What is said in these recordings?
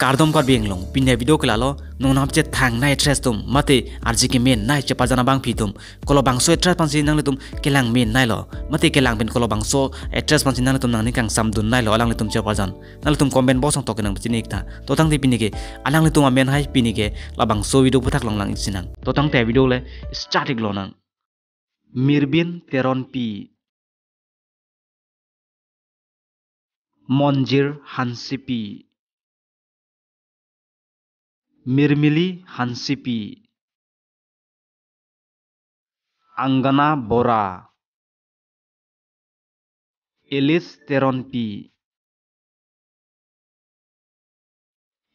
kardom kor bieng long pinne video klalo nong nap che thang nai tres tum mate arji ke men nai che pajana bang phi tum kolo bang so tres pansi nang le tum kelang men nai lo mate kelang ben kolo bang so tres pansi nang le tum nang ni kang sam dun nai lo alang le tum che pajan nang le tum comment box ang to ke nang chini ekta to tang de pinne ke alang le tum amen hai pinne ke la bang so video putak long lang sinang to tang te video le start ik lo nang mirbin teron pi মঞ্জিৰ হানচিপি Mirmili Hansipi Anggana Bora Elis Teronpi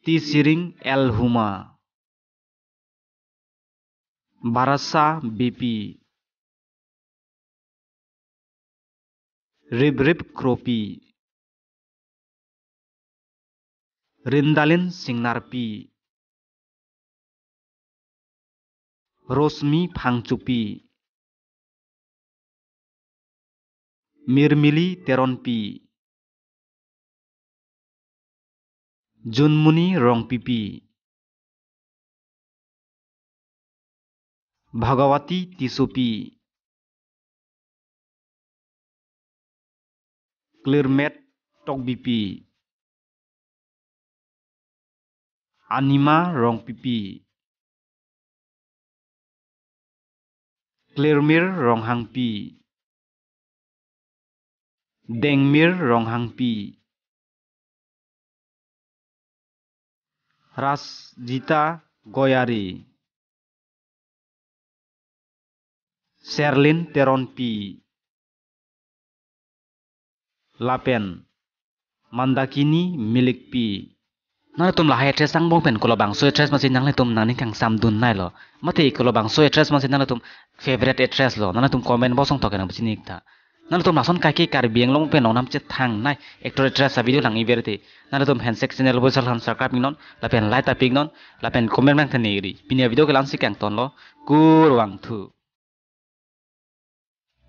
Tisiring Elhuma Barasa Bipi Ribrib Kropi Rindalin Singarpi. Rindalin Singnarpi Rosmi Phangchupi Mirmili Teronpi Junmuni Rongpipi Bhagawati Tisopi Clearmet Tokbipi Anima Rongpipi Clearmir Ronghangpi Dengmir Ronghangpi Rasjita Goyari Serlin Teron pi. Lapen Mandakini milik Pi นั่นตุ่มหลายเทรสตังบงเป็นกลบังสวยเทรสมาสินนั่นเลยตุ่มนั่นนี่กังซ้มดุนนั่นหรอมาที่กลบังสวยเทรสมาสินนั่นเลยตุ่มเฟเวอร์เรตเทรสหรอนั่นเลยตุ่มคอมเมนต์บอส่งต่อกันนะพินิกท่านั่นเลยตุ่มหลักส่วนกายกี่การเบียงลงเป็นน้องน้ำเจ็ดทางนั่นเอ็กโทรเทรสวิดูหลังอีเวอร์ตีนั่นเลยตุ่มแฮนด์เซ็กซ์เนล่ยเราบริษัททสักการ์ปิงนนแล้วเป็นไลท์ตาปิงนนแล้วเป็นคอมเมนต์แม่งทันี่งรีปีนี้วิดีโอเกลังสิแข่งตอนล้อกูร์วังทู